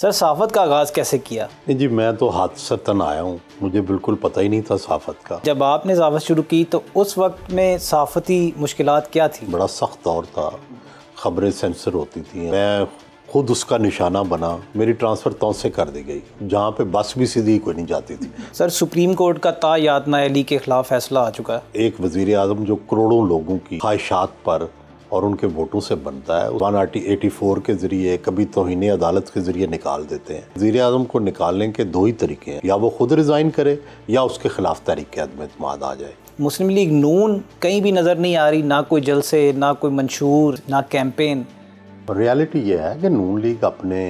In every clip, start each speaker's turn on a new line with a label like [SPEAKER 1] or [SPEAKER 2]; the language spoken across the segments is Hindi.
[SPEAKER 1] सर साफत का आगाज़ कैसे किया
[SPEAKER 2] नहीं जी मैं तो हाथ सतन आया हूँ मुझे बिल्कुल पता ही नहीं था साफत का
[SPEAKER 1] जब आपने साफत शुरू की तो उस वक्त में साफती मुश्किल क्या थी बड़ा सख्त
[SPEAKER 2] दौर था खबरें सेंसर होती थी मैं खुद उसका निशाना बना मेरी ट्रांसफ़र तो से कर दी गई जहाँ पे बस भी सीधी कोई नहीं जाती थी सर सुप्रीम कोर्ट का ता
[SPEAKER 1] यातना अली के खिलाफ फैसला आ चुका है
[SPEAKER 2] एक वजीर आजम जो करोड़ों लोगों की ख्वाहिशात पर और उनके वोटों से बनता है वन एटी फोर के जरिए कभी तोहनी अदालत के जरिए निकाल देते हैं वजीर अजम को निकालने के दो ही तरीके हैं या वो खुद रिज़ाइन करे या उसके खिलाफ
[SPEAKER 1] तहरीक आदम अतमाद आ जाए मुस्लिम लीग नून कहीं भी नज़र नहीं आ रही ना कोई जलसे ना कोई मंशूर ना कैंपेन रियलिटी ये है कि नून लीग अपने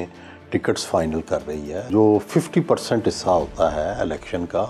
[SPEAKER 1] टिकट्स
[SPEAKER 2] फाइनल कर रही है जो 50 परसेंट हिस्सा होता है इलेक्शन का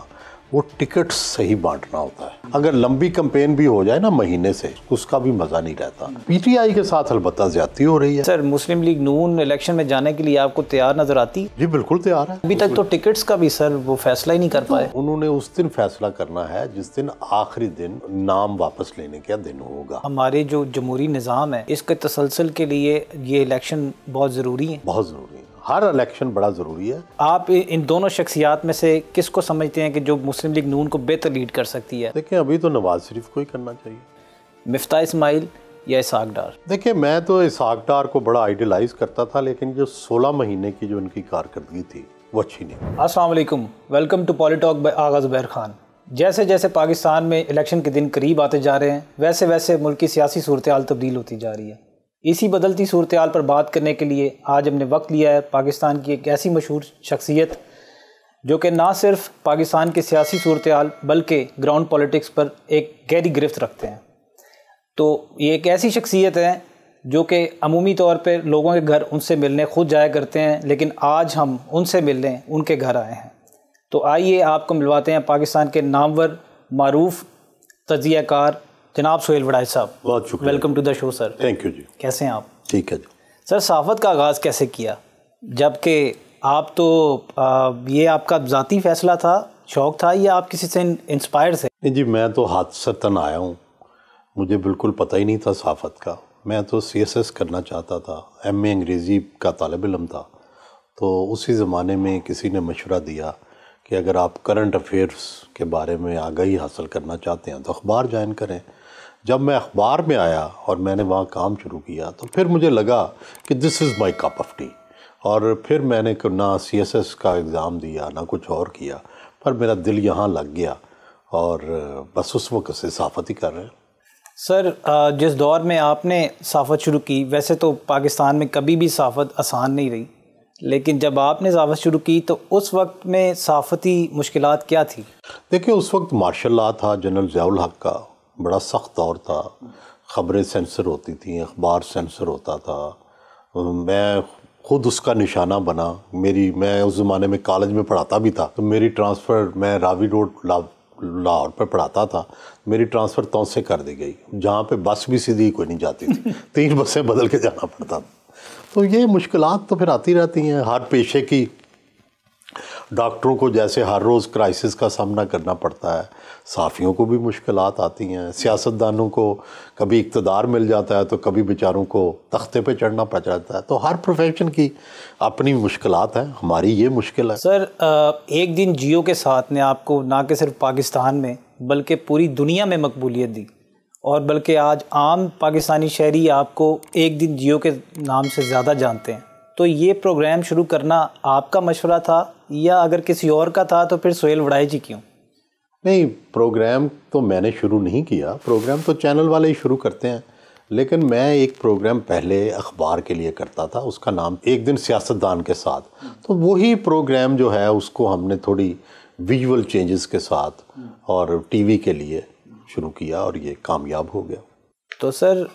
[SPEAKER 2] वो टिकट सही बांटना होता है अगर लंबी कंपेन भी हो जाए ना महीने से उसका भी मजा नहीं रहता
[SPEAKER 1] पीटीआई के साथ अलबत्ता ज्यादा हो रही है sir Muslim league Noon election में जाने के लिए आपको तैयार नजर आती जी बिल्कुल तैयार है अभी तक तो टिकट्स का भी सर वो फैसला ही नहीं कर तो पाए उन्होंने उस दिन फैसला
[SPEAKER 2] करना है जिस दिन आखिरी दिन नाम वापस लेने का दिन होगा
[SPEAKER 1] हमारे जो जमहूरी निज़ाम है इसके तसलसल के लिए ये इलेक्शन बहुत ज़रूरी है बहुत ज़रूरी
[SPEAKER 2] है हर इलेक्शन बड़ा ज़रूरी है
[SPEAKER 1] आप इन दोनों शख्सियात में से किस को समझते हैं कि जो मुस्लिम लीग नून को बेहतर लीड कर सकती है देखिए अभी तो नवाज शरीफ को ही करना चाहिए मिफ्ता इसमाइल या
[SPEAKER 2] इसहाक डार देखिए मैं तो इसहाक डार को बड़ा आइडियलाइज करता था लेकिन जो सोलह महीने की जो इनकी कारकर्दगी थी वो अच्छी नहीं
[SPEAKER 1] असलम welcome to PolyTalk by Aghaz Bair Khan जैसे जैसे पाकिस्तान में इलेक्शन के दिन करीब आते जा रहे हैं वैसे वैसे मुल्क की सियासी सूरत तब्दील होती जा रही है इसी बदलती सूरत हाल पर बात करने के लिए आज हमने वक्त लिया है पाकिस्तान की एक ऐसी मशहूर शख्सियत जो कि ना सिर्फ पाकिस्तान की सियासी सूरत हाल बल्कि ग्राउंड पॉलिटिक्स पर एक गहरी गिरफ्त रखते हैं तो ये एक ऐसी शख्सियत है जो कि अमूमी तौर पर लोगों के घर उनसे मिलने खुद जाया करते हैं लेकिन आज हम उनसे मिलने उनके घर आए हैं तो आइए आपको मिलवाते हैं पाकिस्तान के नामवर मरूफ तजिया कार जनाब सुहेल वड़ाई साहब बहुत शुक्रिया welcome to the show sir thank you जी कैसे हैं आप ठीक है जी सर सहाफ़त का आगाज़ कैसे किया जबकि आप तो आ, ये आपका ज़ाती फ़ैसला था शौक़ था या आप किसी से इंस्पायर थे नहीं जी मैं तो हादसतन आया हूँ मुझे बिल्कुल पता ही नहीं था सहाफ़त
[SPEAKER 2] का मैं तो सी एस एस करना चाहता था एम ए अंग्रेज़ी का तालब इलम था तो उसी ज़माने में किसी ने मशवरा दिया कि अगर आप करंट अफेयर्स के बारे में आगाही हासिल करना चाहते हैं तो अखबार ज्वाइन करें जब मैं अखबार में आया और मैंने वहाँ काम शुरू किया तो फिर मुझे लगा कि this is my cup of tea और फिर मैंने ना सी एस एस का एग्ज़ाम दिया ना कुछ और किया पर मेरा दिल यहाँ लग गया और बस उस वक्त से साफत ही कर रहे हैं
[SPEAKER 1] सर जिस दौर में आपने साफत शुरू की वैसे तो पाकिस्तान में कभी भी साफत आसान नहीं रही लेकिन जब आपने साफत शुरू की तो उस वक्त में साफती मुश्किल क्या थी देखिए उस वक्त
[SPEAKER 2] मार्शल ला था जनरल जयाल हक का बड़ा सख्त दौर था ख़बरें सेंसर होती थी अखबार सेंसर होता था मैं खुद उसका निशाना बना मेरी मैं उस ज़माने में कॉलेज में पढ़ाता भी था तो मेरी ट्रांसफ़र मैं रावी रोड ला लाहौर पर पढ़ाता था मेरी ट्रांसफ़र तो से कर दी गई जहाँ पे बस भी सीधी कोई नहीं जाती थी तीन बसें बदल के जाना पड़ता था तो ये मुश्किल तो फिर आती रहती हैं हर पेशे की डॉक्टरों को जैसे हर रोज़ क्राइसिस का सामना करना पड़ता है साफ़ियों को भी मुश्किल आती हैं सियासतदानों को कभी इकतदार मिल जाता है तो कभी बेचारों को तख्ते पे चढ़ना पड़ जाता है तो हर प्रोफेशन की अपनी मुश्किल हैं हमारी ये मुश्किल है
[SPEAKER 1] सर एक दिन जियो के साथ ने आपको ना कि सिर्फ पाकिस्तान में बल्कि पूरी दुनिया में मकबूलियत दी और बल्कि आज आम पाकिस्तानी शहरी आपको एक दिन जियो के नाम से ज़्यादा जानते हैं तो ये प्रोग्राम शुरू करना आपका मशवरा था या अगर किसी और का था तो फिर सोहेल वड़ाई जी क्यों नहीं
[SPEAKER 2] प्रोग्राम तो मैंने शुरू नहीं किया प्रोग्राम तो चैनल वाले ही शुरू करते हैं लेकिन मैं एक प्रोग्राम पहले अखबार के लिए करता था उसका नाम एक दिन सियासतदान के साथ तो वही प्रोग्राम जो है उसको हमने थोड़ी विजुअल चेंजेस के साथ और टीवी के लिए शुरू किया और ये कामयाब हो गया
[SPEAKER 1] तो सर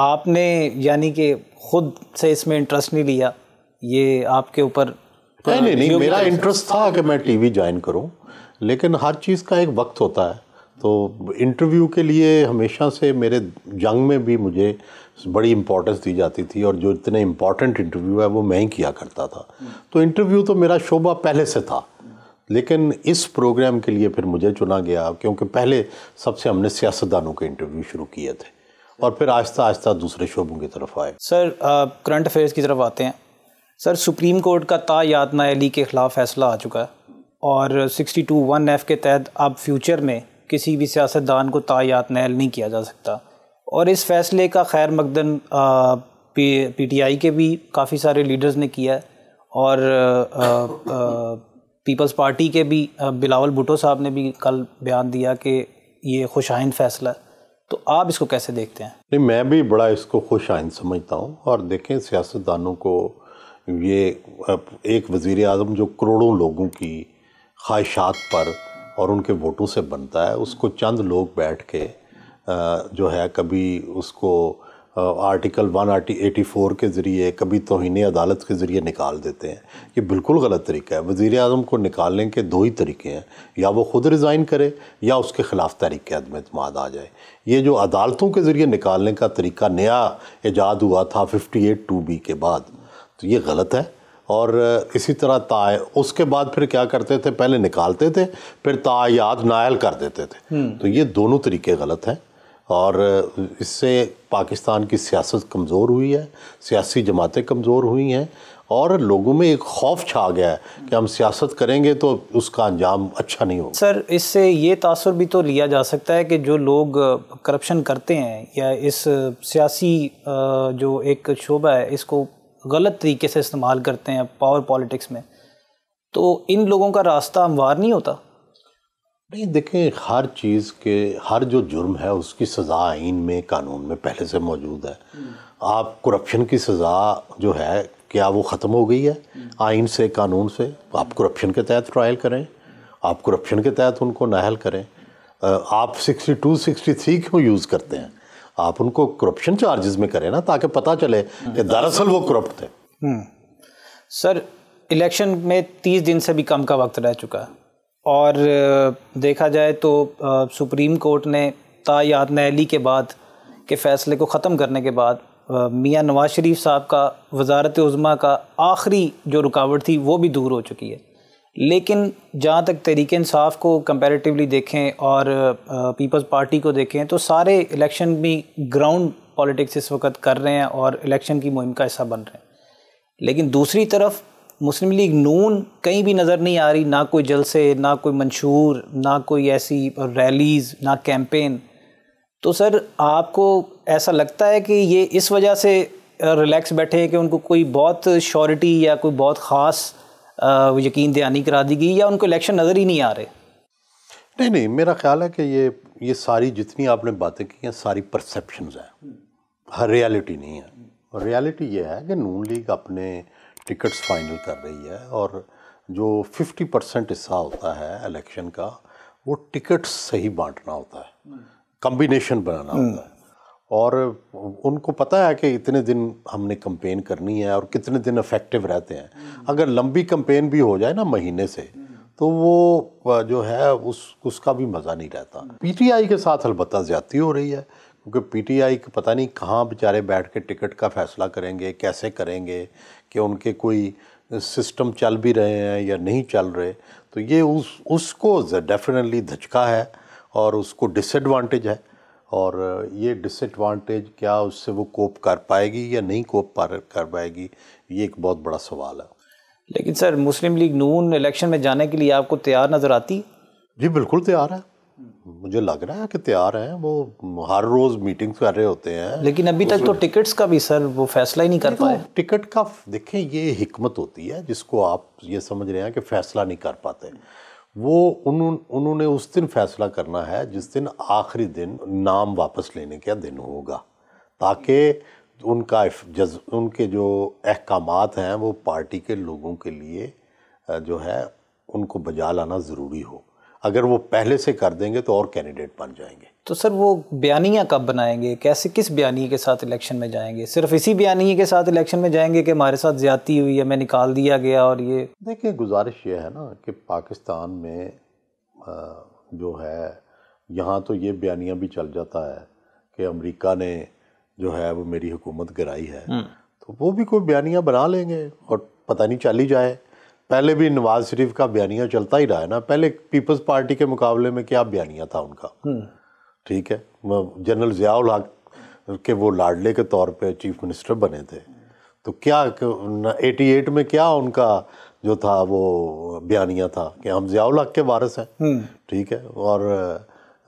[SPEAKER 1] आपने यानी कि ख़ुद से इसमें इंटरेस्ट नहीं लिया ये आपके ऊपर नहीं नहीं नहीं मेरा इंटरेस्ट
[SPEAKER 2] था कि मैं टीवी ज्वाइन करूं लेकिन हर चीज़ का एक वक्त होता है तो इंटरव्यू के लिए हमेशा से मेरे जंग में भी मुझे बड़ी इम्पोर्टेंस दी जाती थी और जो इतने इम्पॉर्टेंट इंटरव्यू है वो मैं ही किया करता था तो इंटरव्यू तो मेरा शोभा पहले से था लेकिन इस प्रोग्राम के लिए फिर मुझे चुना गया क्योंकि पहले सबसे हमने सियासतदानों के इंटरव्यू शुरू किए थे और फिर आहिस्ता आहिस्ता दूसरे शोबों की तरफ आए
[SPEAKER 1] सर करंट अफेयर्स की तरफ आते हैं सर सुप्रीम कोर्ट का ता यादना अली के ख़िलाफ़ फैसला आ चुका है और सिक्सटी टू वन एफ़ के तहत अब फ्यूचर में किसी भी सियासतदान को तायात नहल नहीं किया जा सकता और इस फैसले का खैर मकदन पी टी आई के भी काफ़ी सारे लीडर्स ने किया है और पीपल्स पार्टी के भी बिलावल भुटो साहब ने भी कल बयान दिया कि ये खुशाइन फैसला है तो आप इसको कैसे देखते हैं
[SPEAKER 2] नहीं मैं भी बड़ा इसको खुशाइन समझता हूँ और देखें सियासतदानों को ये एक वज़ी अजम जो करोड़ों लोगों की ख्वाहिशात पर और उनके वोटों से बनता है उसको चंद लोग बैठ के जो है कभी उसको article one eighty eighty four के ज़रिए कभी तोहन अदालत के ज़रिए निकाल देते हैं ये बिल्कुल गलत तरीका है वज़ी अजम को निकालने के दो ही तरीके हैं या वो ख़ुद रिज़ाइन करे या उसके ख़िलाफ़ तहरीक अदम अतमाद आ जाए ये जो अदालतों के ज़रिए निकालने का तरीका नया ईजाद हुआ था फिफ्टी एट टू बी के बाद तो ये गलत है और इसी तरह ताय उसके बाद फिर क्या करते थे पहले निकालते थे फिर तायात नायल कर देते थे हम्म। तो ये दोनों तरीके गलत हैं और इससे पाकिस्तान की सियासत कमज़ोर हुई है सियासी जमातें कमज़ोर हुई हैं और लोगों में एक खौफ छा गया है कि हम सियासत करेंगे तो उसका अंजाम अच्छा नहीं होगा
[SPEAKER 1] सर इससे ये तासर भी तो लिया जा सकता है कि जो लोग करप्शन करते हैं या इस सियासी जो एक शोबा है इसको गलत तरीके से इस्तेमाल करते हैं पावर पॉलिटिक्स में तो इन लोगों का रास्ता हमवार नहीं होता नहीं
[SPEAKER 2] देखें हर चीज़ के हर जो जुर्म है उसकी सज़ा आइन में कानून में पहले से मौजूद है आप करप्शन की सज़ा जो है क्या वो ख़त्म हो गई है आइन से कानून से आप करप्शन के तहत ट्रायल करें आप करप्शन के तहत उनको नाहल करें आप 62, 63 क्यों यूज़ करते हैं आप उनको करप्शन चार्जेस में करें ना ताकि पता चले कि दरअसल वो करप्ट थे
[SPEAKER 1] हम्म। सर इलेक्शन में तीस दिन से भी कम का वक्त रह चुका है और देखा जाए तो सुप्रीम कोर्ट ने तायात नैली के बाद के फ़ैसले को ख़त्म करने के बाद मियाँ नवाज शरीफ साहब का वजारत उज़मा का आखिरी जो रुकावट थी वो भी दूर हो चुकी है लेकिन जहाँ तक तरीके इंसाफ को कंपैरेटिवली देखें और पीपल्स पार्टी को देखें तो सारे इलेक्शन भी ग्राउंड पॉलिटिक्स इस वक्त कर रहे हैं और इलेक्शन की मुहिम का हिस्सा बन रहे हैं लेकिन दूसरी तरफ मुस्लिम लीग नून कहीं भी नज़र नहीं आ रही ना कोई जलसे ना कोई मंशूर ना कोई ऐसी रैलीज़ ना कैंपेन तो सर आपको ऐसा लगता है कि ये इस वजह से रिलैक्स बैठे हैं कि उनको कोई बहुत श्योरिटी या कोई बहुत ख़ास यकीन दहानी करा दी गई या उनको इलेक्शन नज़र ही नहीं आ रहे नहीं नहीं
[SPEAKER 2] मेरा ख्याल है कि ये ये सारी जितनी आपने बातें की हैं सारी परसेप्शन हैं हर रियलिटी नहीं है और रियलिटी ये है कि नून लीग अपने टिकट्स फाइनल कर रही है और जो 50 परसेंट हिस्सा होता है इलेक्शन का वो टिकट्स सही बांटना होता है कम्बिनेशन बनाना होता है और उनको पता है कि इतने दिन हमने कंपेन करनी है और कितने दिन इफेक्टिव रहते हैं अगर लंबी कंपेन भी हो जाए ना महीने से तो वो जो है उस उसका भी मज़ा नहीं रहता पीटीआई के साथ अलबत् ज़्यादी हो रही है क्योंकि पीटीआई के पता नहीं कहाँ बेचारे बैठ के टिकट का फ़ैसला करेंगे कैसे करेंगे कि उनके कोई सिस्टम चल भी रहे हैं या नहीं चल रहे तो ये उस उसको डेफिनेटली धचका है और उसको डिसएडवांटेज है और ये डिसएडवांटेज क्या उससे
[SPEAKER 1] वो कोप कर पाएगी या नहीं कोप कर पाएगी ये एक बहुत बड़ा सवाल है लेकिन sir Muslim league Noon election में जाने के लिए आपको तैयार नज़र आती जी बिल्कुल तैयार है मुझे लग रहा है कि तैयार हैं वो हर रोज़ मीटिंग्स कर रहे होते हैं लेकिन अभी तक तो
[SPEAKER 2] टिकट्स का भी सर वो फैसला ही नहीं कर पाए टिकट का देखें ये हिकमत होती है जिसको आप ये समझ रहे हैं कि फ़ैसला नहीं कर पाते वो उन उन्होंने उस दिन फैसला करना है जिस दिन आखिरी दिन नाम वापस लेने का दिन होगा ताकि उनका जज उनके जो अहकाम हैं वो पार्टी के लोगों के लिए जो है उनको बजा लाना ज़रूरी हो अगर वो पहले से कर देंगे तो और कैंडिडेट बन जाएंगे
[SPEAKER 1] तो सर वो बयानिया कब बनाएंगे कैसे किस बयानी के साथ इलेक्शन में जाएंगे सिर्फ इसी बयानी के साथ इलेक्शन में जाएंगे कि हमारे साथ ज्यादा हुई है मैं निकाल दिया गया और ये
[SPEAKER 2] देखिए गुजारिश ये है ना कि पाकिस्तान में जो है यहाँ तो ये बयानिया भी चल जाता है कि अमरीका ने जो है वो मेरी हुकूमत गिराई है हम्म। तो वो भी कोई बयानिया बना लेंगे और पता नहीं चली जाए पहले भी नवाज शरीफ का बयानिया चलता ही रहा है ना पहले पीपल्स पार्टी के मुकाबले में क्या बयानिया था उनका हम्म। ठीक है जनरल ज़ियाउल हक के वो लाडले के तौर पे चीफ मिनिस्टर बने थे तो क्या एटी एट में क्या उनका जो था वो बयानिया था कि हम ज़ियाउल हक के वारस हैं हम्म। ठीक है और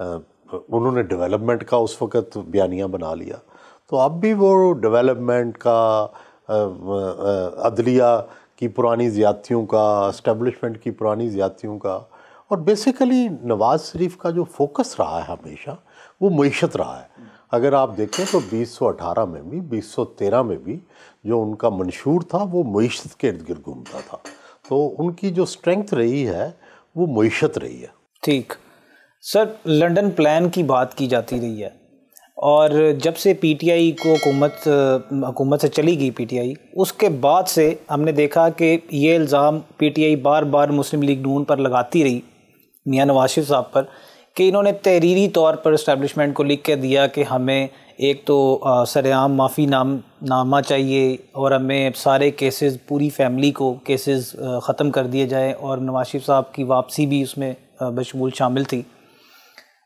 [SPEAKER 2] उन्होंने डेवलपमेंट का उस वक़्त बयानिया बना लिया तो अब भी वो डेवलपमेंट का अदलिया की पुरानी ज़्यादतियों का इस्टेबलिशमेंट की पुरानी ज़्यादतियों का और बेसिकली नवाज़ शरीफ का जो फोकस रहा है हमेशा वो मीशत रहा है अगर आप देखें तो 2018 में भी 2013 में भी जो उनका मंशूर था वो मीशत के इर्द गिर्द घूमता था
[SPEAKER 1] तो उनकी जो स्ट्रेंथ रही है वो मीशत रही है ठीक सर लंदन प्लान की बात की जाती रही है और जब से पीटीआई को हुकूमत हुकूमत से चली गई पीटीआई उसके बाद से हमने देखा कि ये इल्ज़ाम पीटीआई बार बार मुस्लिम लीग नून पर लगाती रही मियाँ नवाशिफ साहब पर कि इन्होंने तहरीरी तौर पर इस्टबलिशमेंट को लिख के दिया कि हमें एक तो सरेआम माफ़ी नाम नामा चाहिए और हमें सारे केसेस पूरी फैमिली को केसेस ख़त्म कर दिए जाएं और नवाशिफ साहब की वापसी भी उसमें बशमूल शामिल थी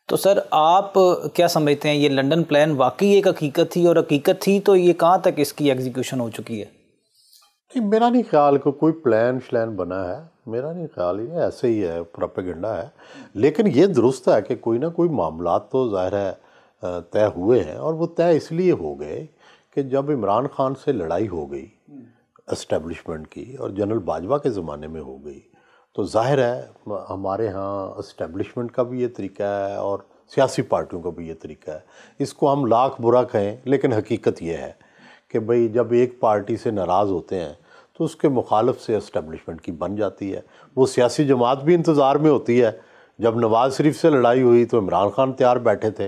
[SPEAKER 1] तो सर आप क्या समझते हैं ये लंदन प्लान वाकई एक हकीकत थी और हकीकत थी तो ये कहाँ तक इसकी एग्जीक्यूशन हो चुकी है
[SPEAKER 2] नहीं मेरा नहीं ख्याल को कोई प्लान श्लान बना है मेरा नहीं ख्याल ये ऐसे ही है प्रोपेगेंडा है लेकिन ये दुरुस्त है कि कोई ना कोई मामला तो ज़ाहिर है तय हुए हैं और वो तय इसलिए हो गए कि जब इमरान खान से लड़ाई हो गई इस्टेब्लिशमेंट की और जनरल बाजवा के ज़माने में हो गई तो जाहिर है हमारे यहाँ इस्टेब्लिशमेंट का भी ये तरीका है और सियासी पार्टियों का भी ये तरीका है इसको हम लाख बुरा कहें लेकिन हकीकत यह है कि भाई जब एक पार्टी से नाराज़ होते हैं तो उसके मुखालफ से इस्टबलिशमेंट की बन जाती है वो सियासी जमात भी इंतज़ार में होती है जब नवाज़ शरीफ से लड़ाई हुई तो इमरान खान तैयार बैठे थे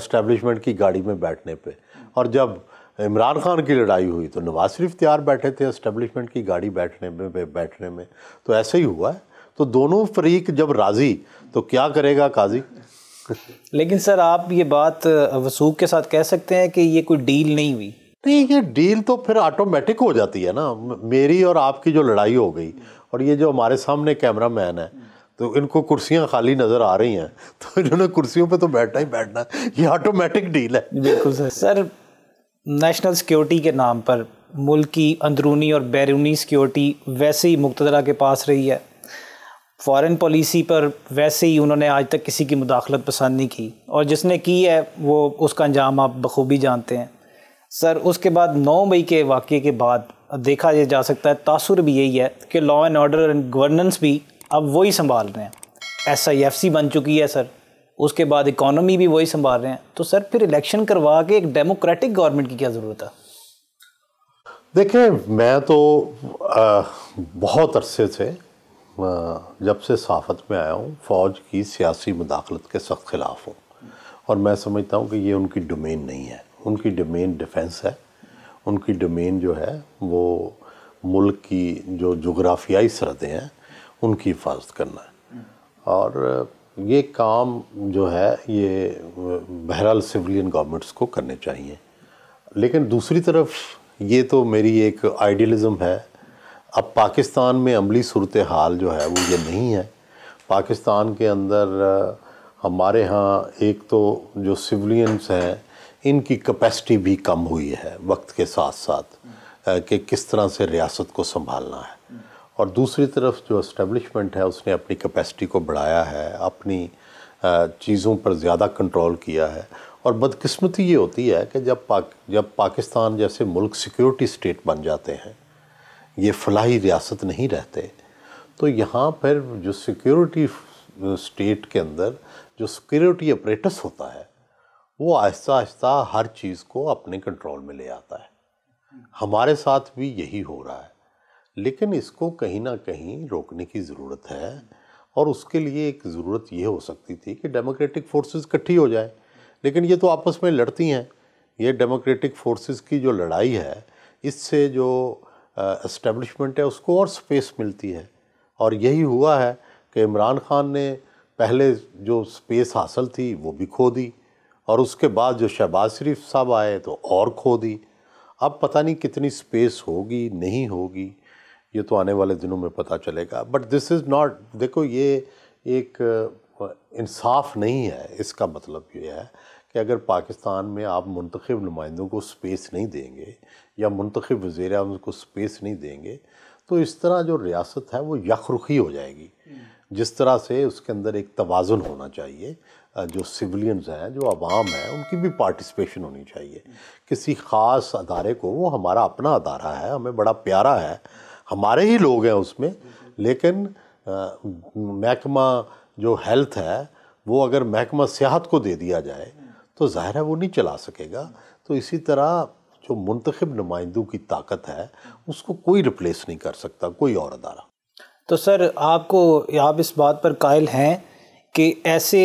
[SPEAKER 2] इस्टबलिशमेंट की गाड़ी में बैठने पर और जब इमरान खान की लड़ाई हुई तो नवाज शरीफ तैयार बैठे थे इस्टबलिशमेंट की गाड़ी बैठने में बैठने में तो ऐसे ही हुआ है तो दोनों फरीक जब राज़ी तो क्या करेगा काजी लेकिन सर आप ये बात वसूख के साथ कह सकते हैं कि ये कोई डील नहीं हुई नहीं ये डील तो फिर ऑटोमेटिक हो जाती है ना मेरी और आपकी जो लड़ाई हो गई और ये जो हमारे सामने कैमरा मैन है तो इनको कुर्सियां खाली नज़र आ रही हैं तो
[SPEAKER 1] इन्होंने कुर्सियों पे तो बैठना ही बैठना ये ऑटोमेटिक डील है बिल्कुल सर सर नेशनल सिक्योरिटी के नाम पर मुल्क की अंदरूनी और बैरूनी सिक्योरिटी वैसे ही मुक्तरा के पास रही है फॉरेन पॉलिसी पर वैसे ही उन्होंने आज तक किसी की मुदाखलत पसंद नहीं की और जिसने की है वो उसका अंजाम आप बखूबी जानते हैं सर उसके बाद नौ मई के वाक़े के बाद देखा जा सकता है तासुर भी यही है कि law and order and governance भी अब वही संभाल रहे हैं एस आई एफ सी बन चुकी है सर उसके बाद इकोनॉमी भी वही संभाल रहे हैं तो सर फिर इलेक्शन करवा के एक डेमोक्रेटिक गवर्नमेंट की क्या ज़रूरत है
[SPEAKER 2] देखें मैं तो आ, बहुत अरसे से जब से साफत में आया हूँ फ़ौज की सियासी मुदाखलत के सख्त खिलाफ हूँ और मैं समझता हूँ कि ये उनकी डोमेन नहीं है उनकी डोमेन डिफेंस है उनकी डोमेन जो है वो मुल्क की जो जोग्राफियाई सरहदें हैं उनकी हिफाजत करना है और ये काम जो है ये बहरहाल सिविलियन गवर्नमेंट्स को करने चाहिए लेकिन दूसरी तरफ ये तो मेरी एक आइडियलिज्म है अब पाकिस्तान में अमली सूरत हाल जो है वो ये नहीं है पाकिस्तान के अंदर हमारे यहाँ एक तो जो सिविलियंस हैं इनकी कैपेसिटी भी कम हुई है वक्त के साथ साथ कि किस तरह से रियासत को संभालना है और दूसरी तरफ जो इस्टेब्लिशमेंट है उसने अपनी कैपेसिटी को बढ़ाया है अपनी चीज़ों पर ज़्यादा कंट्रोल किया है और बदकिस्मती ये होती है कि जब पाक जब पाकिस्तान जैसे मुल्क सिक्योरिटी स्टेट बन जाते हैं ये फलाही रियासत नहीं रहते तो यहाँ पर जो सिक्योरिटी स्टेट के अंदर जो सिक्योरिटी अपरेटस होता है वो आहिस्ता आहिस्ता हर चीज़ को अपने कंट्रोल में ले आता है हमारे साथ भी यही हो रहा है लेकिन इसको कहीं ना कहीं रोकने की ज़रूरत है और उसके लिए एक ज़रूरत ये हो सकती थी कि डेमोक्रेटिक फोर्सेस इकट्ठी हो जाए लेकिन ये तो आपस में लड़ती हैं ये डेमोक्रेटिक फोर्सेस की जो लड़ाई है इससे जो इस्टेब्लिशमेंट है उसको और स्पेस मिलती है और यही हुआ है कि इमरान खान ने पहले जो स्पेस हासिल थी वो भी खो दी और उसके बाद जो शहबाज शरीफ साहब आए तो और खो दी अब पता नहीं कितनी स्पेस होगी नहीं होगी ये तो आने वाले दिनों में पता चलेगा बट दिस इज़ नॉट देखो ये एक इंसाफ नहीं है इसका मतलब ये है कि अगर पाकिस्तान में आप मंतखब नुमाइंदों को स्पेस नहीं देंगे या मंतखब वज़ी अजम को स्पेस नहीं देंगे तो इस तरह जो रियासत है वो यखरुखी हो जाएगी हम्म। जिस तरह से उसके अंदर एक तोज़ुन होना चाहिए जो सिविलियंस हैं जो आवाम हैं उनकी भी पार्टिसिपेशन होनी चाहिए किसी ख़ास अदारे को वो हमारा अपना अदारा है हमें बड़ा प्यारा है हमारे ही लोग हैं उसमें लेकिन महकमा जो हेल्थ है वो अगर महकमा सेहत को दे दिया जाए तो ज़ाहिर है वो नहीं चला सकेगा तो इसी तरह जो मुंतखब नुमाइंदों की ताकत है उसको कोई रिप्लेस नहीं कर सकता कोई और अदारा
[SPEAKER 1] तो सर आपको आप इस बात पर कायल हैं कि ऐसे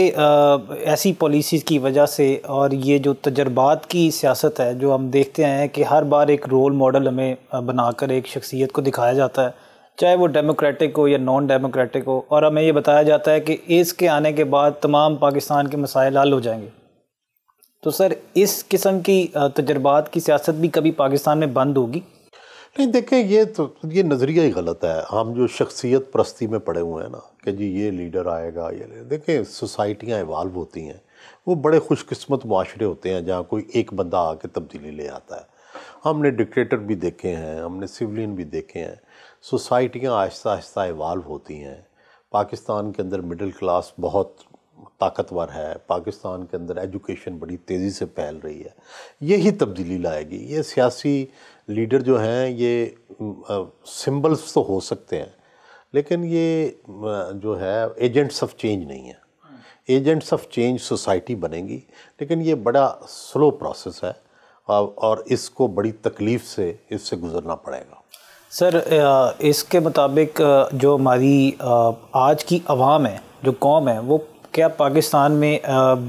[SPEAKER 1] ऐसी पॉलिसीज़ की वजह से और ये जो तजर्बात की सियासत है जो हम देखते हैं कि हर बार एक रोल मॉडल हमें बनाकर एक शख्सियत को दिखाया जाता है चाहे वो डेमोक्रेटिक हो या नॉन डेमोक्रेटिक हो और हमें ये बताया जाता है कि इसके आने के बाद तमाम पाकिस्तान के मसाइल हल हो जाएंगे तो सर इस किस्म की तजर्बात की सियासत भी कभी पाकिस्तान में बंद होगी नहीं देखें ये तो ये नज़रिया ही गलत है हम जो
[SPEAKER 2] शख्सियत प्रस्ती में पड़े हुए हैं ना कि जी ये लीडर आएगा ये देखिए सोसाइटियाँ इवाल्व होती हैं वो बड़े खुशकस्मत माशरे होते हैं जहाँ कोई एक बंदा आके तब्दीली ले आता है हमने डिक्टेटर भी देखे हैं हमने सिविलियन भी देखे हैं सोसाइटियाँ आहिस्ता आहिस्ता इवाल्व होती हैं पाकिस्तान के अंदर मिडिल क्लास बहुत ताकतवर है पाकिस्तान के अंदर एजुकेशन बड़ी तेज़ी से फैल रही है यही तब्दीली लाएगी ये सियासी लीडर जो हैं ये सिंबल्स तो हो सकते हैं लेकिन ये जो है एजेंट्स ऑफ चेंज नहीं है एजेंट्स ऑफ चेंज सोसाइटी बनेगी लेकिन ये बड़ा स्लो प्रोसेस है और इसको बड़ी तकलीफ़ से इससे गुजरना पड़ेगा
[SPEAKER 1] सर इसके मुताबिक जो हमारी आज की आवाम है जो कौम है वो क्या पाकिस्तान में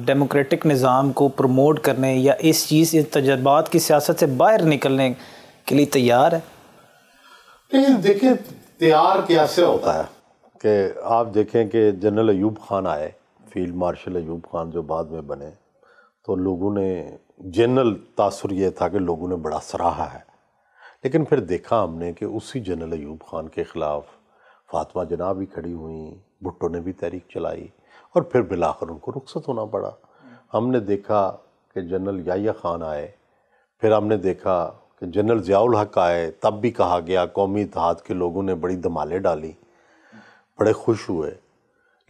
[SPEAKER 1] डेमोक्रेटिक निज़ाम को प्रमोट करने या इस चीज़ इस तजर्बात की सियासत से बाहर निकलने के लिए तैयार है देखिए इख्तियार कैसे होता है
[SPEAKER 2] कि आप देखें कि जनरल अयूब खान आए फील्ड मार्शल अयूब खान जो बाद में बने तो लोगों ने जनरल तासर यह था कि लोगों ने बड़ा सराहा है लेकिन फिर देखा हमने कि उसी जनरल अयूब खान के ख़िलाफ़ फातमा जना भी खड़ी हुई भुट्टो ने भी तहरीक चलाई और फिर बिलाकर उनको रुखसत होना पड़ा हमने देखा कि जनरल याया खान आए फिर हमने देखा जनरल ज़ियाउल हक आए तब भी कहा गया कौमी इतिहाद के लोगों ने बड़ी धमाले डाली बड़े खुश हुए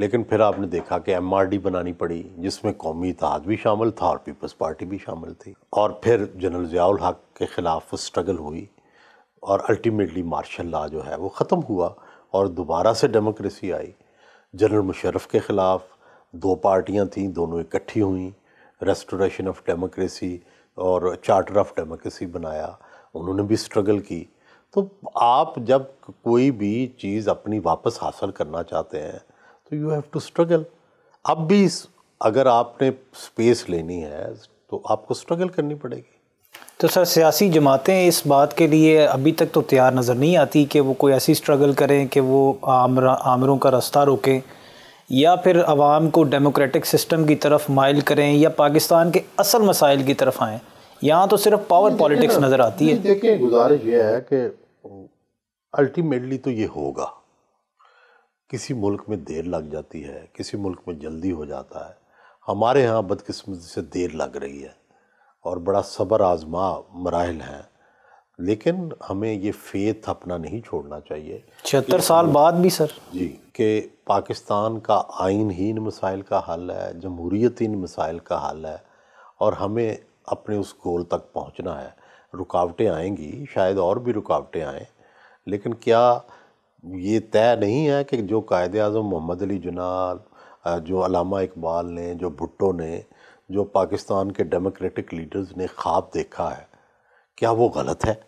[SPEAKER 2] लेकिन फिर आपने देखा कि एम बनानी पड़ी जिसमें कौमी इतिहाद भी शामिल था और पीपल्स पार्टी भी शामिल थी और फिर जनरल ज़ियाउल हक के ख़िलाफ़ स्ट्रगल हुई और अल्टीमेटली मार्शल लॉ जो है वो ख़त्म हुआ और दोबारा से डेमोक्रेसी आई जनरल मुशरफ के ख़िलाफ़ दो पार्टियाँ थीं दोनों इकट्ठी हुई रेस्टोरेशन ऑफ डेमोक्रेसी और चार्टर ऑफ डेमोक्रेसी बनाया उन्होंने भी स्ट्रगल की तो आप जब कोई भी चीज़ अपनी वापस हासिल करना चाहते हैं तो यू हैव टू स्ट्रगल अब भी अगर आपने स्पेस लेनी है तो आपको स्ट्रगल करनी पड़ेगी
[SPEAKER 1] तो सर सियासी जमातें इस बात के लिए अभी तक तो तैयार नज़र नहीं आती कि वो कोई ऐसी स्ट्रगल करें कि वो आमर आमरों का रास्ता रोकें या फिर आवाम को डेमोक्रेटिक सिस्टम की तरफ माइल करें या पाकिस्तान के असल मसाइल की तरफ आएँ यहाँ तो सिर्फ पावर पॉलिटिक्स नज़र आती है देखिए गुजारिश यह है
[SPEAKER 2] कि अल्टीमेटली तो ये होगा किसी मुल्क में देर लग जाती है किसी मुल्क में जल्दी हो जाता है हमारे यहाँ बदकस्मती से देर लग रही है और बड़ा सब्र आजमा मराहल हैं लेकिन हमें ये फेथ अपना नहीं छोड़ना चाहिए छिहत्तर साल बाद भी सर जी कि पाकिस्तान का आइन ही इन मसाइल का हल है जमहूरीत इन मसाइल का हल है और हमें अपने उस गोल तक पहुंचना है रुकावटें आएंगी शायद और भी रुकावटें आएँ लेकिन क्या ये तय नहीं है कि जो कायद अजम मोहम्मद अली जना जो अलामा इकबाल ने जो भुट्टो ने जो पाकिस्तान के डेमोक्रेटिक लीडर्स ने ख्वाब देखा है क्या वो गलत है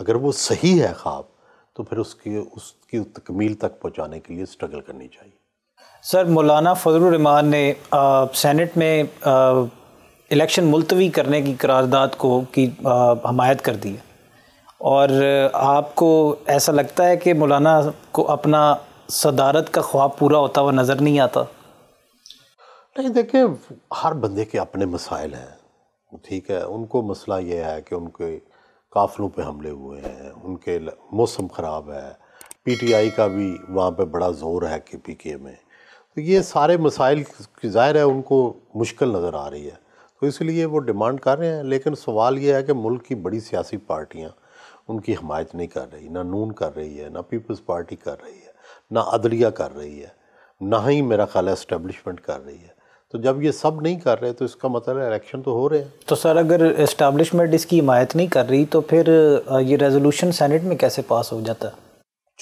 [SPEAKER 2] अगर वो सही है ख्वाब तो फिर उसकी उसकी तकमील तक पहुंचाने के लिए स्ट्रगल करनी चाहिए
[SPEAKER 1] सर मौलाना फजलरहमान ने आ, सेनेट में इलेक्शन मुलतवी करने की करारदाद को की आ, हमायत कर दी है और आपको ऐसा लगता है कि मौलाना को अपना सदारत का ख्वाब पूरा होता हुआ नज़र नहीं आता
[SPEAKER 2] नहीं देखिए हर बंदे के अपने मसाइल हैं ठीक है उनको मसला ये है कि उनके काफ़लों पे हमले हुए हैं उनके मौसम ख़राब है पीटीआई का भी वहाँ पे बड़ा जोर है के पी के में तो ये सारे मसाइल ज़ाहिर है उनको मुश्किल नज़र आ रही है तो इसलिए वो डिमांड कर रहे हैं लेकिन सवाल ये है कि मुल्क की बड़ी सियासी पार्टियाँ उनकी हमायत नहीं कर रही ना नून कर रही है ना पीपल्स पार्टी कर रही है ना अदलिया कर रही है ना ही मेरा ख्याल है इस्टेबलिशमेंट कर रही है तो जब ये सब नहीं कर रहे तो इसका मतलब इलेक्शन तो हो रहे हैं
[SPEAKER 1] तो सर अगर इस्टबलिशमेंट इसकी हिमायत नहीं कर रही तो फिर ये रेजोल्यूशन सेनेट में कैसे पास हो जाता है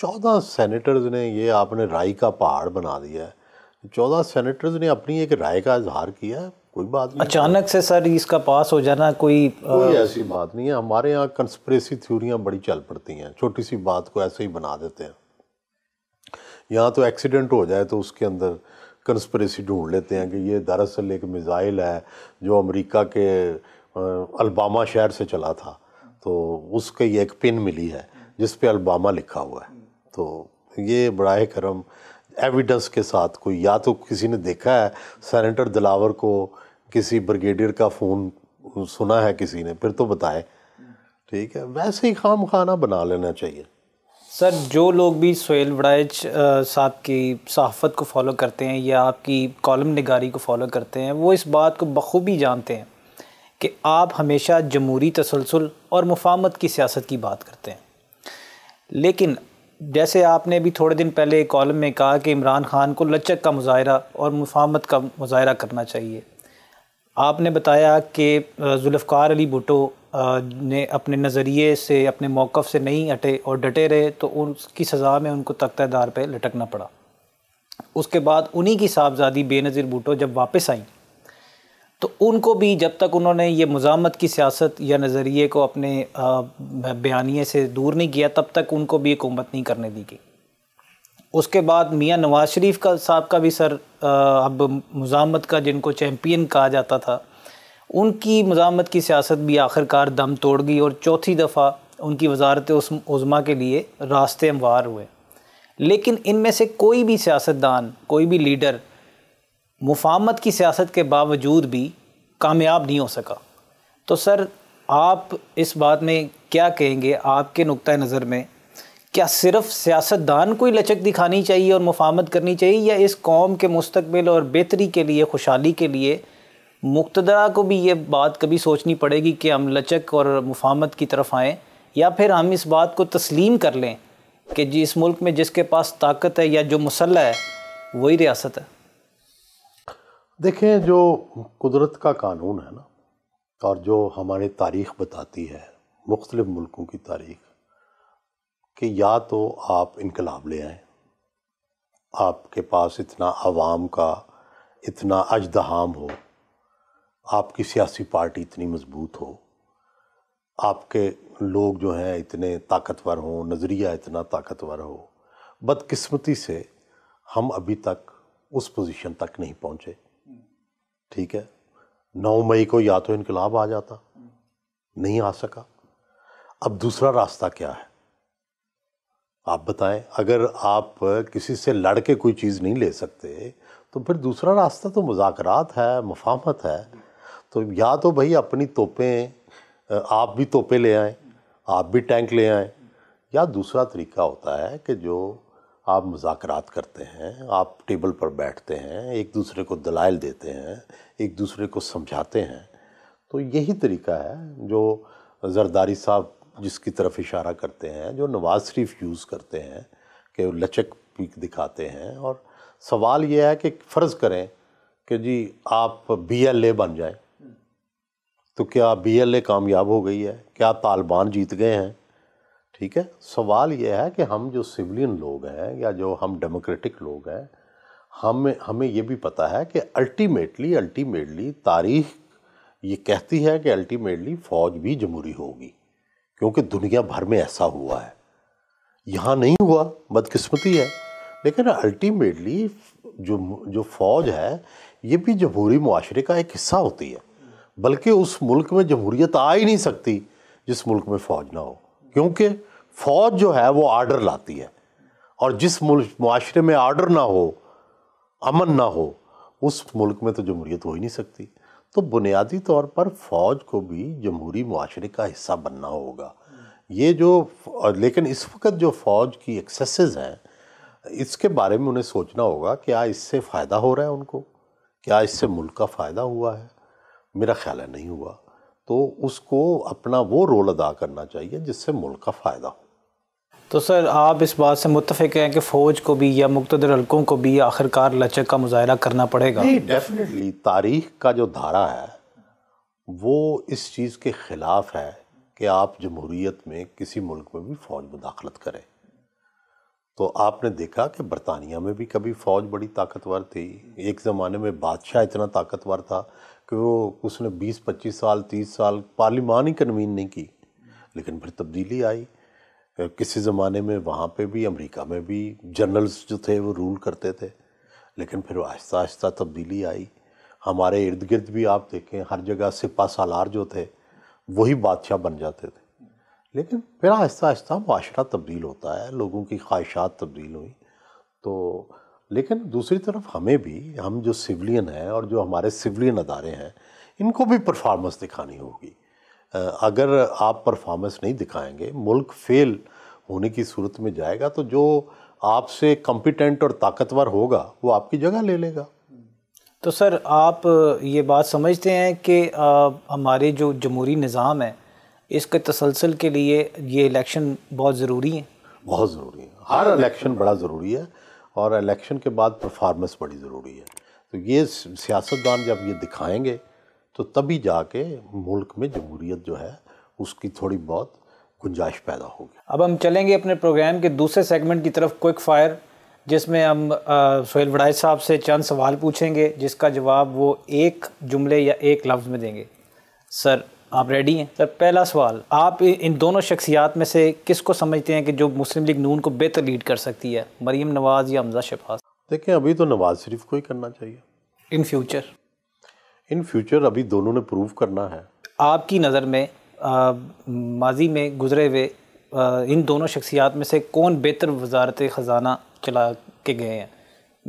[SPEAKER 1] चौदह सेनेटर्स
[SPEAKER 2] ने ये आपने राय का पहाड़ बना दिया है चौदह सेनेटर्स ने अपनी एक राय का इजहार किया है कोई बात नहीं अचानक से
[SPEAKER 1] सर इसका पास हो जाना कोई कोई ऐसी
[SPEAKER 2] बात नहीं है हमारे यहाँ कंस्परेसी थ्योरियाँ बड़ी चल पड़ती हैं छोटी सी बात को ऐसे ही बना देते हैं यहाँ तो एक्सीडेंट हो जाए तो उसके अंदर कंस्परेसी ढूंढ लेते हैं कि ये दरअसल एक मिज़ाइल है जो अमेरिका के अलबामा शहर से चला था तो उसके ये एक पिन मिली है जिस पे अलबामा लिखा हुआ है तो ये बड़ा करम एविडेंस के साथ कोई या तो किसी ने देखा है सेनेटर दिलावर को किसी ब्रिगेडियर का फ़ोन सुना है किसी ने फिर तो बताए ठीक है वैसे ही खाम खाना बना लेना चाहिए
[SPEAKER 1] सर जो लोग भी सोहेल वड़ाइज साहब की सहाफ़त को फॉलो करते हैं या आपकी कॉलम नगारी को फॉलो करते हैं वो इस बात को बखूबी जानते हैं कि आप हमेशा जमहूरी तसलसल और मुफामत की सियासत की बात करते हैं लेकिन जैसे आपने भी थोड़े दिन पहले कॉलम में कहा कि इमरान खान को लचक का मुजाहरा और मुफामत का मुजाहरा करना चाहिए आपने बताया कि जुल्फ़ार अली भुटो ने अपने नज़रिए से अपने मौक़ से नहीं हटे और डटे रहे तो उसकी सज़ा में उनको तख्तादार पर लटकना पड़ा उसके बाद उन्हीं की साहबजादी बेनज़ीर भुटो जब वापस आई तो उनको भी जब तक उन्होंने ये मज़ामत की सियासत या नज़रिए को अपने बयानी से दूर नहीं किया तब तक उनको भी हुकूमत नहीं करने दी गई उसके बाद मियाँ नवाज़ शरीफ का साहब का भी सर अब मज़ामत का जिनको चैम्पियन कहा जाता था उनकी मजामत की सियासत भी आखिरकार दम तोड़ गई और चौथी दफ़ा उनकी वजारत उज़मा के लिए रास्ते हमवार हुए लेकिन इनमें से कोई भी सियासतदान कोई भी लीडर मुफामत की सियासत के बावजूद भी कामयाब नहीं हो सका तो सर आप इस बात में क्या कहेंगे आपके नुक़ नज़र में क्या सिर्फ सियासतदान को ही लचक दिखानी चाहिए और मुफामत करनी चाहिए या इस कौम के मुस्तबिल और बेहतरी के लिए खुशहाली के लिए मुक्तदरा को भी ये बात कभी सोचनी पड़ेगी कि हम लचक और मुफामत की तरफ आएँ या फिर हम इस बात को तस्लीम कर लें कि जिस मुल्क में जिसके पास ताकत है या जो मसल है वही रियासत है
[SPEAKER 2] देखें जो कुदरत का कानून है ना और जो हमारी तारीख बताती है मुख्तलिफ़ मुल्कों की तारीख कि या तो आप इनकलाब ले आएँ आपके पास इतना आवाम का इतना अजदहाम हो आपकी सियासी पार्टी इतनी मजबूत हो आपके लोग जो हैं इतने ताकतवर हों नज़रिया इतना ताकतवर हो बदकिस्मती से हम अभी तक उस पोजीशन तक नहीं पहुंचे ठीक है नौ मई को या तो इनकलाब आ जाता नहीं आ सका अब दूसरा रास्ता क्या है आप बताएं अगर आप किसी से लड़के कोई चीज़ नहीं ले सकते तो फिर दूसरा रास्ता तो मुजाकरात है मफामत है तो या तो भाई अपनी तोपें आप भी तोपे ले आएँ आप भी टैंक ले आएँ या दूसरा तरीका होता है कि जो आप मुजाकरात करते हैं आप टेबल पर बैठते हैं एक दूसरे को दलाइल देते हैं एक दूसरे को समझाते हैं तो यही तरीका है जो जरदारी साहब जिसकी तरफ इशारा करते हैं जो नवाज़ शरीफ यूज़ करते हैं कि लचक पीक दिखाते हैं और सवाल यह है कि फ़र्ज़ करें कि जी आप बी एल ए बन जाएँ तो क्या बीएलए कामयाब हो गई है क्या तालिबान जीत गए हैं ठीक है सवाल यह है कि हम जो सिविलियन लोग हैं या जो हम डेमोक्रेटिक लोग हैं हम हमें ये भी पता है कि अल्टीमेटली अल्टीमेटली तारीख ये कहती है कि अल्टीमेटली फ़ौज भी जमहूरी होगी क्योंकि दुनिया भर में ऐसा हुआ है यहाँ नहीं हुआ बदकिस्मती है लेकिन अल्टीमेटली जो जो फ़ौज है ये भी जमहूरी माशरे का एक हिस्सा होती है बल्कि उस मुल्क में जमहूरियत आ ही नहीं सकती जिस मुल्क में फ़ौज ना हो क्योंकि फ़ौज जो है वो आर्डर लाती है और जिस मुल्क माशरे में आर्डर ना हो अमन ना हो उस मुल्क में तो जमहूरीत हो ही नहीं सकती तो बुनियादी तौर पर फ़ौज को भी जमहूरी माशरे का हिस्सा बनना होगा ये जो लेकिन इस वक्त जो फ़ौज की एक्सेस हैं इसके बारे में उन्हें सोचना होगा क्या इससे फ़ायदा हो रहा है उनको क्या इससे मुल्क का फ़ायदा हुआ है मेरा ख्याल है नहीं हुआ तो उसको अपना वो रोल अदा करना चाहिए जिससे मुल्क का फ़ायदा हो
[SPEAKER 1] तो सर आप इस बात से मुतफ़िक हैं कि फ़ौज को भी या मुख्तर हल्कों को भी आखिरकार लचक का मुजाहरा करना पड़ेगा नहीं डेफिनेटली तारीख
[SPEAKER 2] का जो धारा है वो इस चीज़ के ख़िलाफ़ है कि आप जमहूरीत में किसी मुल्क में भी फ़ौज मुदाखलत करें तो आपने देखा कि बरतानिया में भी कभी फ़ौज बड़ी ताकतवर थी एक ज़माने में बादशाह इतना ताकतवर था कि वो उसने 20-25 साल 30 साल पार्लिमान ही कन्वीन नहीं की लेकिन फिर तब्दीली आई किसी ज़माने में वहाँ पे भी अमेरिका में भी जनरल्स जो थे वो रूल करते थे लेकिन फिर आहिस्ता आहिस्ता तब्दीली आई हमारे इर्द गिर्द भी आप देखें हर जगह सिपा सालार जो थे वही बादशाह बन जाते थे लेकिन फिर आहिस्ता आहिस्ता माशरा तब्दील होता है लोगों की ख्वाहिशात तब्दील हुई तो लेकिन दूसरी तरफ हमें भी हम जो सिविलियन हैं और जो हमारे सिविलियन अदारे हैं इनको भी परफॉर्मेंस दिखानी होगी अगर आप परफॉर्मेंस नहीं दिखाएंगे मुल्क फेल होने की सूरत में जाएगा तो जो आपसे कॉम्पिटेंट और ताकतवर होगा वो आपकी जगह ले लेगा
[SPEAKER 1] तो सर आप ये बात समझते हैं कि हमारे जो जमहूरी निज़ाम है इसके तसलसल के लिए ये इलेक्शन बहुत ज़रूरी है बहुत ज़रूरी
[SPEAKER 2] है हर इलेक्शन बड़ा ज़रूरी है और इलेक्शन के बाद परफार्मेंस बड़ी ज़रूरी है तो ये सियासतदान जब ये दिखाएंगे तो तभी जाके मुल्क में जमहूरीत जो है उसकी थोड़ी बहुत गुंजाइश पैदा होगी
[SPEAKER 1] अब हम चलेंगे अपने प्रोग्राम के दूसरे सेगमेंट की तरफ क्विक फायर जिसमें हम सोहेल वड़ाई साहब से चंद सवाल पूछेंगे जिसका जवाब वो एक जुमले या एक लफ्ज़ में देंगे सर आप रेडी हैं सर पहला सवाल आप इन दोनों शख्सियात में से किसको समझते हैं कि जो मुस्लिम लीग नून को बेहतर लीड कर सकती है मरीम नवाज़ या हमजा शफाज देखें अभी तो नवाज शरीफ को ही करना चाहिए इन फ्यूचर
[SPEAKER 2] इन फ्यूचर अभी दोनों ने प्रूव करना है
[SPEAKER 1] आपकी नज़र में आ, माजी में गुजरे हुए इन दोनों शख्सियात में से कौन बेहतर वजारत ख़जाना चला के गए हैं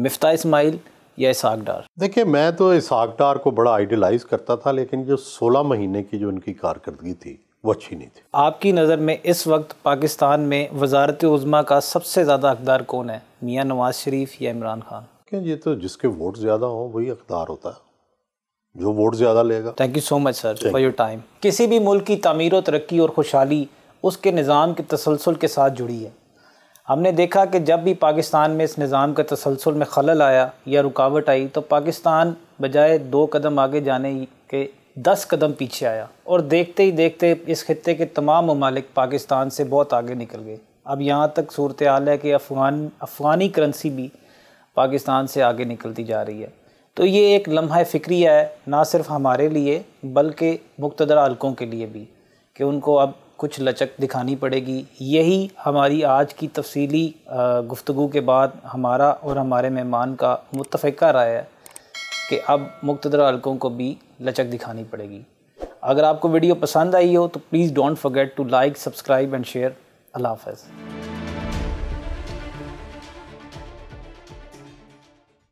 [SPEAKER 1] मफ्ता इसमाइल या इसहाक डार देखिए मैं तो इसहाक डार को
[SPEAKER 2] बड़ा आइडियलाइज करता था लेकिन जो 16 महीने की जो उनकी कारकर्दगी थी वो अच्छी नहीं थी
[SPEAKER 1] आपकी नज़र में इस वक्त पाकिस्तान में वजारत उज़मा का सबसे ज़्यादा अकदार कौन है मियाँ नवाज शरीफ या इमरान खान क्या ये तो जिसके वोट ज़्यादा हों वही अकदार होता है जो वोट ज़्यादा लेगा thank you so much sir for your time किसी भी मुल्क की तमीर तरक्की और खुशहाली उसके निज़ाम के तसलसल के साथ जुड़ी है हमने देखा कि जब भी पाकिस्तान में इस निज़ाम के तसलसल में खलल आया या रुकावट आई तो पाकिस्तान बजाय दो कदम आगे जाने के दस कदम पीछे आया और देखते ही देखते इस खत्े के तमाम ममालिक पाकिस्तान से बहुत आगे निकल गए अब यहाँ तक सूरत आल है कि अफगान अफगानी करेंसी भी पाकिस्तान से आगे निकलती जा रही है तो ये एक लम्हा फ़िक्रिया है ना सिर्फ हमारे लिए बल्कि मुख्तर हलकों के लिए भी कि उनको अब कुछ लचक दिखानी पड़ेगी यही हमारी आज की तफसीली गुफ्तु के बाद हमारा और हमारे मेहमान का मुतफ़ा राय है कि अब मुख्तर हल्कों को भी लचक दिखानी पड़ेगी अगर आपको वीडियो पसंद आई हो तो please don't forget to like subscribe and share अल्लाह हाफ